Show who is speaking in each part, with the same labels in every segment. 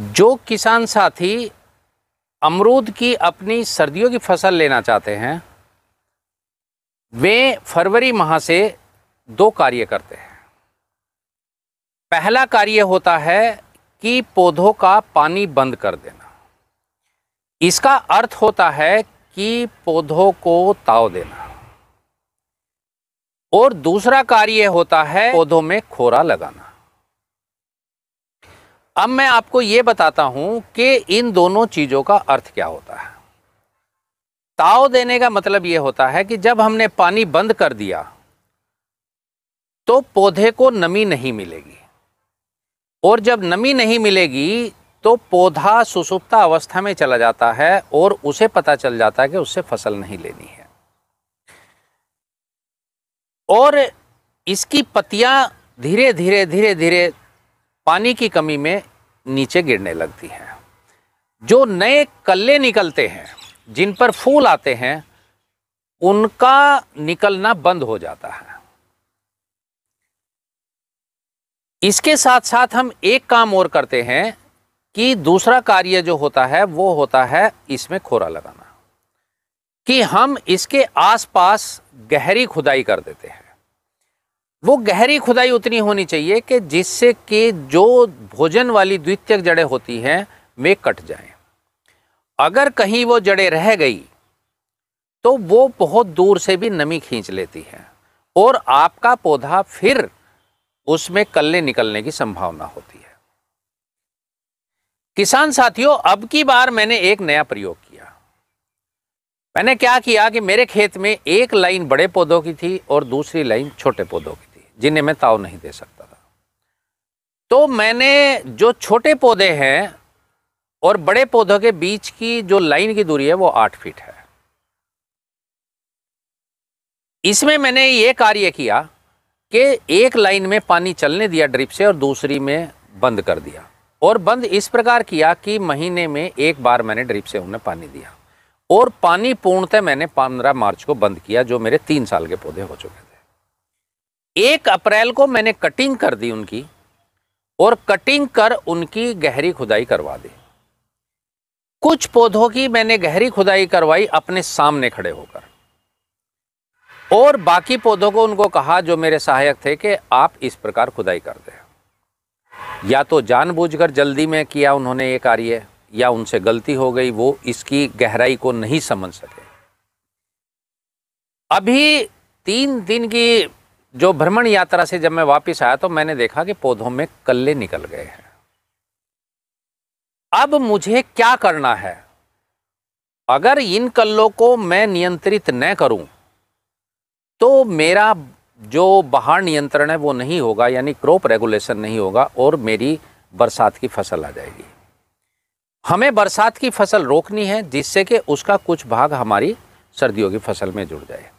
Speaker 1: जो किसान साथी अमरूद की अपनी सर्दियों की फसल लेना चाहते हैं वे फरवरी माह से दो कार्य करते हैं पहला कार्य होता है कि पौधों का पानी बंद कर देना इसका अर्थ होता है कि पौधों को ताव देना और दूसरा कार्य होता है पौधों में खोरा लगाना अब मैं आपको ये बताता हूं कि इन दोनों चीज़ों का अर्थ क्या होता है ताव देने का मतलब यह होता है कि जब हमने पानी बंद कर दिया तो पौधे को नमी नहीं मिलेगी और जब नमी नहीं मिलेगी तो पौधा सुसुप्ता अवस्था में चला जाता है और उसे पता चल जाता है कि उससे फसल नहीं लेनी है और इसकी पत्तियां धीरे धीरे धीरे धीरे पानी की कमी में नीचे गिरने लगती हैं जो नए कल्ले निकलते हैं जिन पर फूल आते हैं उनका निकलना बंद हो जाता है इसके साथ साथ हम एक काम और करते हैं कि दूसरा कार्य जो होता है वो होता है इसमें खोरा लगाना कि हम इसके आसपास गहरी खुदाई कर देते हैं वो गहरी खुदाई उतनी होनी चाहिए कि जिससे कि जो भोजन वाली द्वितीयक जड़ें होती हैं वे कट जाएं। अगर कहीं वो जड़ें रह गई तो वो बहुत दूर से भी नमी खींच लेती है और आपका पौधा फिर उसमें कल्ले निकलने की संभावना होती है किसान साथियों अब की बार मैंने एक नया प्रयोग किया मैंने क्या किया कि मेरे खेत में एक लाइन बड़े पौधों की थी और दूसरी लाइन छोटे पौधों की जिन्हें मैं ताव नहीं दे सकता था तो मैंने जो छोटे पौधे हैं और बड़े पौधों के बीच की जो लाइन की दूरी है वो आठ फीट है इसमें मैंने ये कार्य किया कि एक लाइन में पानी चलने दिया ड्रिप से और दूसरी में बंद कर दिया और बंद इस प्रकार किया कि महीने में एक बार मैंने ड्रिप से उन्हें पानी दिया और पानी पूर्णतः मैंने पंद्रह मार्च को बंद किया जो मेरे तीन साल के पौधे हो चुके थे एक अप्रैल को मैंने कटिंग कर दी उनकी और कटिंग कर उनकी गहरी खुदाई करवा दी कुछ पौधों की मैंने गहरी खुदाई करवाई अपने सामने खड़े होकर और बाकी पौधों को उनको कहा जो मेरे सहायक थे कि आप इस प्रकार खुदाई कर दें या तो जानबूझकर जल्दी में किया उन्होंने ये कार्य या उनसे गलती हो गई वो इसकी गहराई को नहीं समझ सके अभी तीन दिन की जो भ्रमण यात्रा से जब मैं वापस आया तो मैंने देखा कि पौधों में कल्ले निकल गए हैं अब मुझे क्या करना है अगर इन कल्लों को मैं नियंत्रित न करूं तो मेरा जो बाहर नियंत्रण है वो नहीं होगा यानी क्रॉप रेगुलेशन नहीं होगा और मेरी बरसात की फसल आ जाएगी हमें बरसात की फसल रोकनी है जिससे कि उसका कुछ भाग हमारी सर्दियों की फसल में जुड़ जाए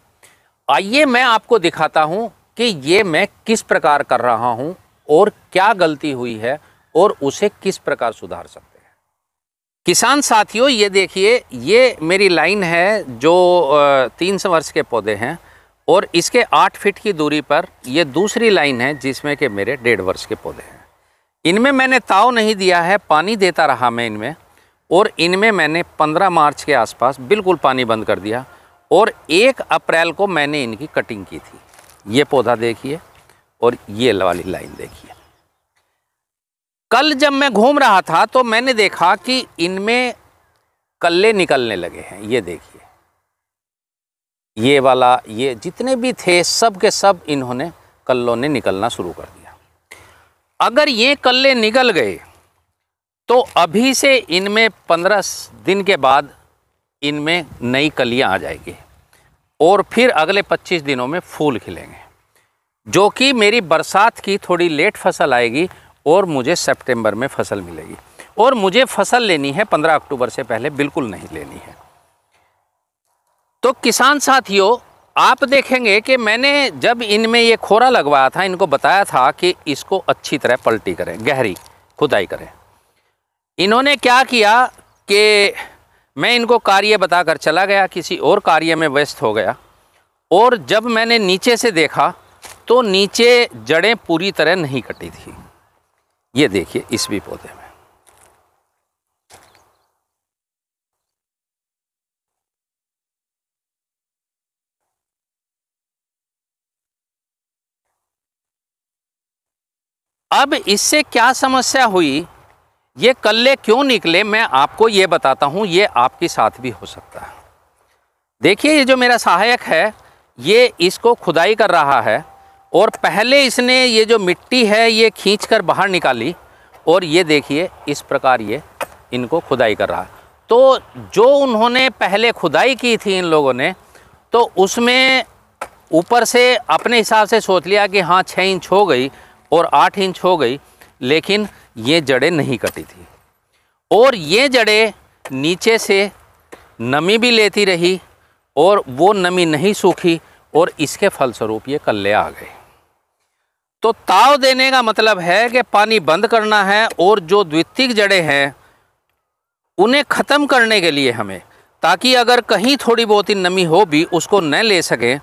Speaker 1: आइए मैं आपको दिखाता हूं कि ये मैं किस प्रकार कर रहा हूं और क्या गलती हुई है और उसे किस प्रकार सुधार सकते हैं किसान साथियों ये देखिए ये मेरी लाइन है जो तीन सौ वर्ष के पौधे हैं और इसके आठ फीट की दूरी पर ये दूसरी लाइन है जिसमें कि मेरे डेढ़ वर्ष के पौधे हैं इनमें मैंने ताव नहीं दिया है पानी देता रहा मैं इनमें और इनमें मैंने 15 मार्च के आसपास बिल्कुल पानी बंद कर दिया और एक अप्रैल को मैंने इनकी कटिंग की थी ये पौधा देखिए और ये वाली लाइन देखिए कल जब मैं घूम रहा था तो मैंने देखा कि इनमें कल्ले निकलने लगे हैं ये देखिए ये वाला ये जितने भी थे सब के सब इन्होंने कल्लों ने निकलना शुरू कर दिया अगर ये कल्ले निकल गए तो अभी से इनमें पंद्रह दिन के बाद इनमें नई कलियां आ जाएगी और फिर अगले 25 दिनों में फूल खिलेंगे जो कि मेरी बरसात की थोड़ी लेट फसल आएगी और मुझे सितंबर में फसल मिलेगी और मुझे फसल लेनी है 15 अक्टूबर से पहले बिल्कुल नहीं लेनी है तो किसान साथियों आप देखेंगे कि मैंने जब इनमें ये खोरा लगवाया था इनको बताया था कि इसको अच्छी तरह पलटी करें गहरी खुदाई करें इन्होंने क्या किया कि मैं इनको कार्य बताकर चला गया किसी और कार्य में व्यस्त हो गया और जब मैंने नीचे से देखा तो नीचे जड़ें पूरी तरह नहीं कटी थी ये देखिए इस भी पौधे में अब इससे क्या समस्या हुई ये कल्ले क्यों निकले मैं आपको ये बताता हूँ ये आपके साथ भी हो सकता है देखिए ये जो मेरा सहायक है ये इसको खुदाई कर रहा है और पहले इसने ये जो मिट्टी है ये खींच कर बाहर निकाली और ये देखिए इस प्रकार ये इनको खुदाई कर रहा है तो जो उन्होंने पहले खुदाई की थी इन लोगों ने तो उसमें ऊपर से अपने हिसाब से सोच लिया कि हाँ छः इंच हो गई और आठ इंच हो गई लेकिन ये जड़ें नहीं कटी थी और ये जड़ें नीचे से नमी भी लेती रही और वो नमी नहीं सूखी और इसके फलस्वरूप ये कल्ले आ गए तो ताव देने का मतलब है कि पानी बंद करना है और जो द्वितीय जड़ें हैं उन्हें ख़त्म करने के लिए हमें ताकि अगर कहीं थोड़ी बहुत ही नमी हो भी उसको न ले सकें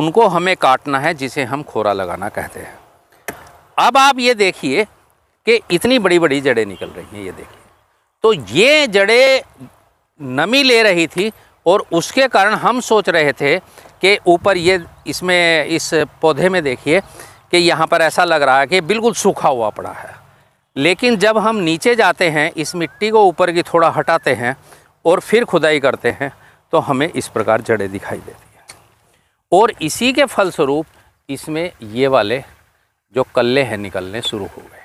Speaker 1: उनको हमें काटना है जिसे हम खोरा लगाना कहते हैं अब आप ये देखिए कि इतनी बड़ी बड़ी जड़ें निकल रही हैं ये देखिए तो ये जड़ें नमी ले रही थी और उसके कारण हम सोच रहे थे कि ऊपर ये इसमें इस पौधे में देखिए कि यहाँ पर ऐसा लग रहा है कि बिल्कुल सूखा हुआ पड़ा है लेकिन जब हम नीचे जाते हैं इस मिट्टी को ऊपर की थोड़ा हटाते हैं और फिर खुदाई करते हैं तो हमें इस प्रकार जड़ें दिखाई देती हैं और इसी के फलस्वरूप इसमें ये वाले जो कल्ले हैं निकलने शुरू हो गए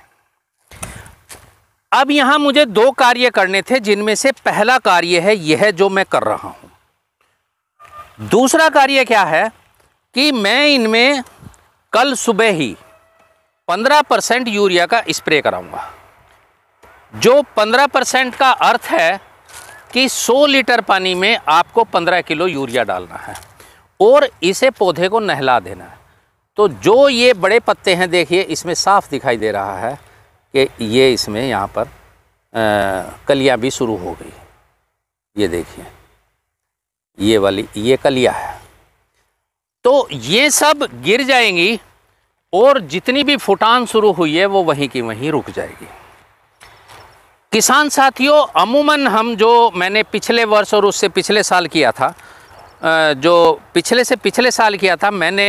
Speaker 1: अब यहाँ मुझे दो कार्य करने थे जिनमें से पहला कार्य है यह जो मैं कर रहा हूँ दूसरा कार्य क्या है कि मैं इनमें कल सुबह ही 15 परसेंट यूरिया का स्प्रे कराऊंगा जो 15 परसेंट का अर्थ है कि 100 लीटर पानी में आपको 15 किलो यूरिया डालना है और इसे पौधे को नहला देना है तो जो ये बड़े पत्ते हैं देखिए इसमें साफ दिखाई दे रहा है कि ये इसमें यहाँ पर कलियाँ भी शुरू हो गई ये देखिए ये वाली ये कलिया है तो ये सब गिर जाएंगी और जितनी भी फुटान शुरू हुई है वो वहीं की वहीं रुक जाएगी किसान साथियों अमूमन हम जो मैंने पिछले वर्ष और उससे पिछले साल किया था जो पिछले से पिछले साल किया था मैंने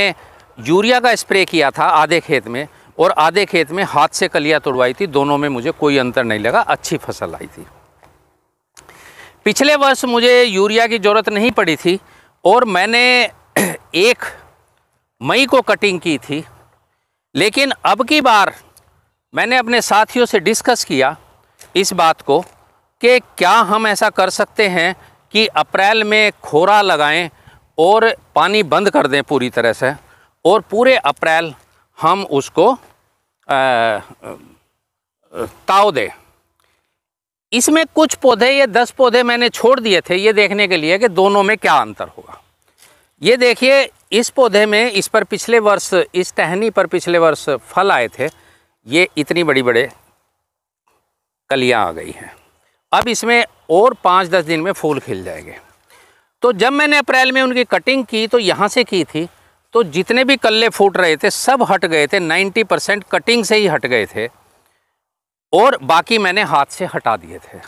Speaker 1: यूरिया का स्प्रे किया था आधे खेत में और आधे खेत में हाथ से कलिया तोड़वाई थी दोनों में मुझे कोई अंतर नहीं लगा अच्छी फसल आई थी पिछले वर्ष मुझे यूरिया की ज़रूरत नहीं पड़ी थी और मैंने एक मई को कटिंग की थी लेकिन अब की बार मैंने अपने साथियों से डिस्कस किया इस बात को कि क्या हम ऐसा कर सकते हैं कि अप्रैल में खोरा लगाएं और पानी बंद कर दें पूरी तरह से और पूरे अप्रैल हम उसको ताव दें इसमें कुछ पौधे ये दस पौधे मैंने छोड़ दिए थे ये देखने के लिए कि दोनों में क्या अंतर होगा ये देखिए इस पौधे में इस पर पिछले वर्ष इस टहनी पर पिछले वर्ष फल आए थे ये इतनी बड़ी बड़े कलियां आ गई हैं अब इसमें और पाँच दस दिन में फूल खिल जाएंगे तो जब मैंने अप्रैल में उनकी कटिंग की तो यहाँ से की थी तो जितने भी कल्ले फूट रहे थे सब हट गए थे 90 परसेंट कटिंग से ही हट गए थे और बाकी मैंने हाथ से हटा दिए थे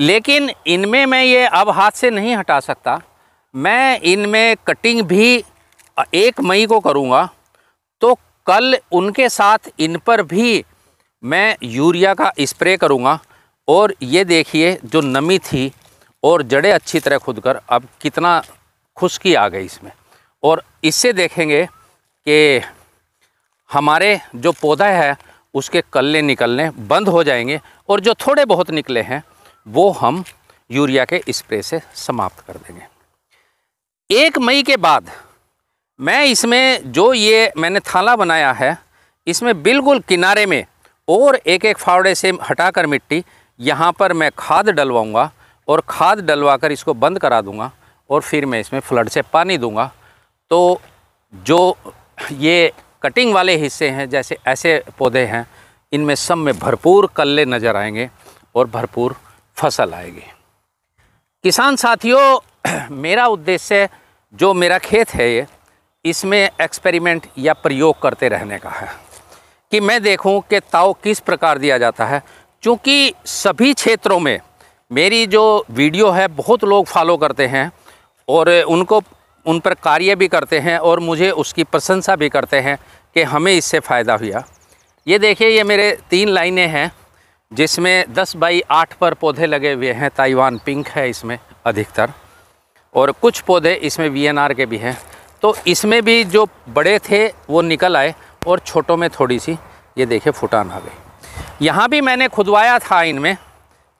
Speaker 1: लेकिन इनमें मैं ये अब हाथ से नहीं हटा सकता मैं इनमें कटिंग भी एक मई को करूँगा तो कल उनके साथ इन पर भी मैं यूरिया का स्प्रे करूँगा और ये देखिए जो नमी थी और जड़ें अच्छी तरह खुद कर अब कितना खुशकी आ गई इसमें और इससे देखेंगे कि हमारे जो पौधा है उसके कल्ले निकलने बंद हो जाएंगे और जो थोड़े बहुत निकले हैं वो हम यूरिया के स्प्रे से समाप्त कर देंगे एक मई के बाद मैं इसमें जो ये मैंने थाला बनाया है इसमें बिल्कुल किनारे में और एक एक फावड़े से हटाकर मिट्टी यहाँ पर मैं खाद डलवाऊँगा और खाद डलवा कर इसको बंद करा दूँगा और फिर मैं इसमें फ्लड से पानी दूँगा तो जो ये कटिंग वाले हिस्से हैं जैसे ऐसे पौधे हैं इनमें सब में भरपूर कल्ले नज़र आएंगे और भरपूर फसल आएगी किसान साथियों मेरा उद्देश्य जो मेरा खेत है ये इसमें एक्सपेरिमेंट या प्रयोग करते रहने का है कि मैं देखूं कि ताव किस प्रकार दिया जाता है क्योंकि सभी क्षेत्रों में मेरी जो वीडियो है बहुत लोग फॉलो करते हैं और उनको उन पर कार्य भी करते हैं और मुझे उसकी प्रशंसा भी करते हैं कि हमें इससे फ़ायदा हुआ ये देखिए ये मेरे तीन लाइनें हैं जिसमें 10 बाई 8 पर पौधे लगे हुए हैं ताइवान पिंक है इसमें अधिकतर और कुछ पौधे इसमें वी के भी हैं तो इसमें भी जो बड़े थे वो निकल आए और छोटों में थोड़ी सी ये देखिए फुटान आ गई यहाँ भी मैंने खुदवाया था इनमें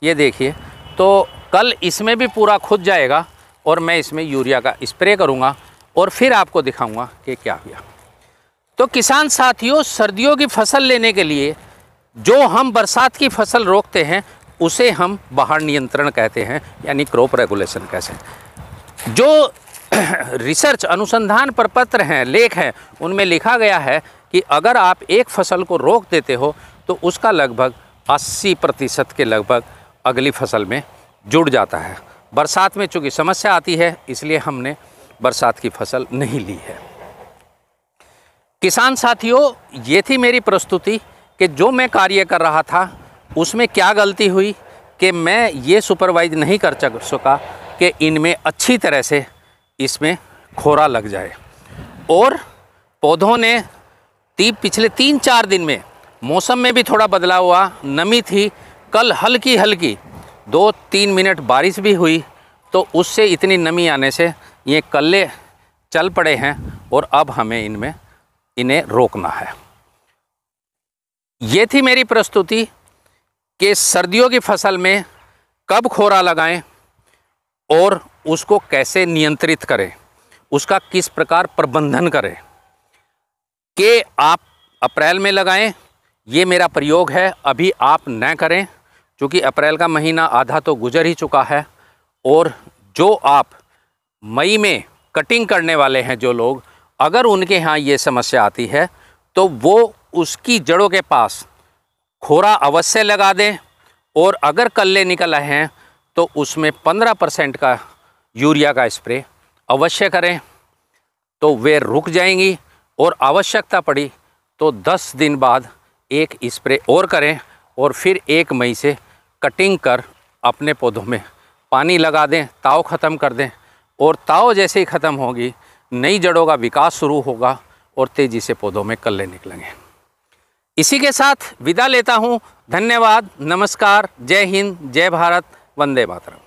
Speaker 1: ये देखिए तो कल इसमें भी पूरा खुद जाएगा और मैं इसमें यूरिया का स्प्रे करूँगा और फिर आपको दिखाऊँगा कि क्या हुआ तो किसान साथियों सर्दियों की फसल लेने के लिए जो हम बरसात की फसल रोकते हैं उसे हम बाहर नियंत्रण कहते हैं यानी क्रॉप रेगुलेशन कहते हैं जो रिसर्च अनुसंधान प्रपत्र हैं लेख हैं उनमें लिखा गया है कि अगर आप एक फसल को रोक देते हो तो उसका लगभग 80 प्रतिशत के लगभग अगली फसल में जुड़ जाता है बरसात में चूँकि समस्या आती है इसलिए हमने बरसात की फसल नहीं ली है किसान साथियों ये थी मेरी प्रस्तुति कि जो मैं कार्य कर रहा था उसमें क्या गलती हुई कि मैं ये सुपरवाइज नहीं कर सका कि इनमें अच्छी तरह से इसमें खोरा लग जाए और पौधों ने ती पिछले तीन चार दिन में मौसम में भी थोड़ा बदलाव हुआ नमी थी कल हल्की हल्की दो तीन मिनट बारिश भी हुई तो उससे इतनी नमी आने से ये कल्ले चल पड़े हैं और अब हमें इनमें इन्हें रोकना है ये थी मेरी प्रस्तुति कि सर्दियों की फसल में कब खोरा लगाएं और उसको कैसे नियंत्रित करें उसका किस प्रकार प्रबंधन करें कि आप अप्रैल में लगाएं ये मेरा प्रयोग है अभी आप न करें क्योंकि अप्रैल का महीना आधा तो गुजर ही चुका है और जो आप मई में कटिंग करने वाले हैं जो लोग अगर उनके यहाँ ये समस्या आती है तो वो उसकी जड़ों के पास खोरा अवश्य लगा दें और अगर कल्ले निकल आए हैं तो उसमें पंद्रह परसेंट का यूरिया का स्प्रे अवश्य करें तो वे रुक जाएंगी और आवश्यकता पड़ी तो दस दिन बाद एक स्प्रे और करें और फिर एक मई से कटिंग कर अपने पौधों में पानी लगा दें ताव ख़त्म कर दें और ताव जैसे ही ख़त्म होगी नई जड़ों का विकास शुरू होगा और तेज़ी से पौधों में कल्ले निकलेंगे इसी के साथ विदा लेता हूँ धन्यवाद नमस्कार जय हिंद जय भारत वंदे मातरम